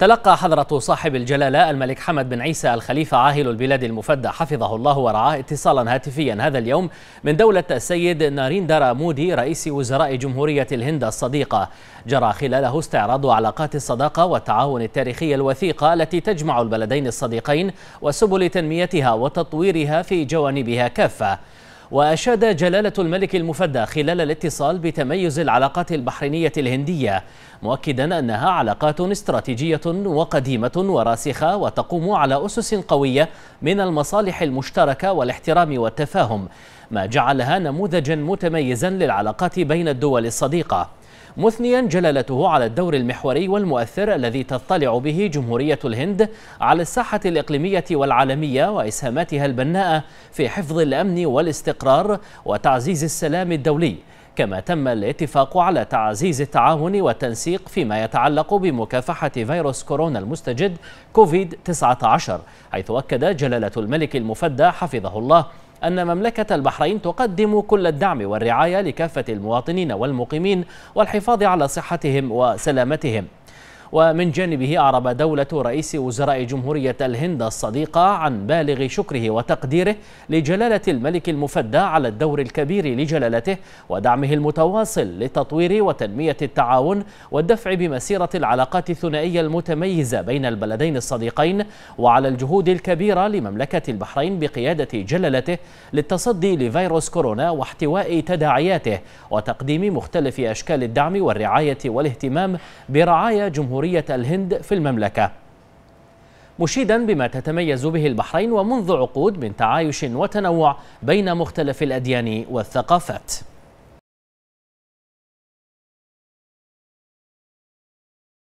تلقى حضرة صاحب الجلالة الملك حمد بن عيسى الخليفة عاهل البلاد المفدى حفظه الله ورعاه اتصالا هاتفيا هذا اليوم من دولة السيد ناريندرا مودي رئيس وزراء جمهورية الهند الصديقة جرى خلاله استعراض علاقات الصداقة والتعاون التاريخي الوثيقة التي تجمع البلدين الصديقين وسبل تنميتها وتطويرها في جوانبها كافة وأشاد جلالة الملك المفدى خلال الاتصال بتميز العلاقات البحرينية الهندية مؤكدا أنها علاقات استراتيجية وقديمة وراسخة وتقوم على أسس قوية من المصالح المشتركة والاحترام والتفاهم ما جعلها نموذجا متميزا للعلاقات بين الدول الصديقة مثنيا جلالته على الدور المحوري والمؤثر الذي تطلع به جمهورية الهند على الساحة الإقليمية والعالمية وإسهاماتها البناءة في حفظ الأمن والاستقرار وتعزيز السلام الدولي كما تم الاتفاق على تعزيز التعاون والتنسيق فيما يتعلق بمكافحة فيروس كورونا المستجد كوفيد-19 حيث أكد جلالة الملك المفدى حفظه الله أن مملكة البحرين تقدم كل الدعم والرعاية لكافة المواطنين والمقيمين والحفاظ على صحتهم وسلامتهم ومن جانبه أعرب دولة رئيس وزراء جمهورية الهند الصديقة عن بالغ شكره وتقديره لجلالة الملك المفدى على الدور الكبير لجلالته ودعمه المتواصل لتطوير وتنمية التعاون والدفع بمسيرة العلاقات الثنائية المتميزة بين البلدين الصديقين وعلى الجهود الكبيرة لمملكة البحرين بقيادة جلالته للتصدي لفيروس كورونا واحتواء تداعياته وتقديم مختلف أشكال الدعم والرعاية والاهتمام برعاية جمهورية جمهورية الهند في المملكة مشيدا بما تتميز به البحرين ومنذ عقود من تعايش وتنوع بين مختلف الأديان والثقافات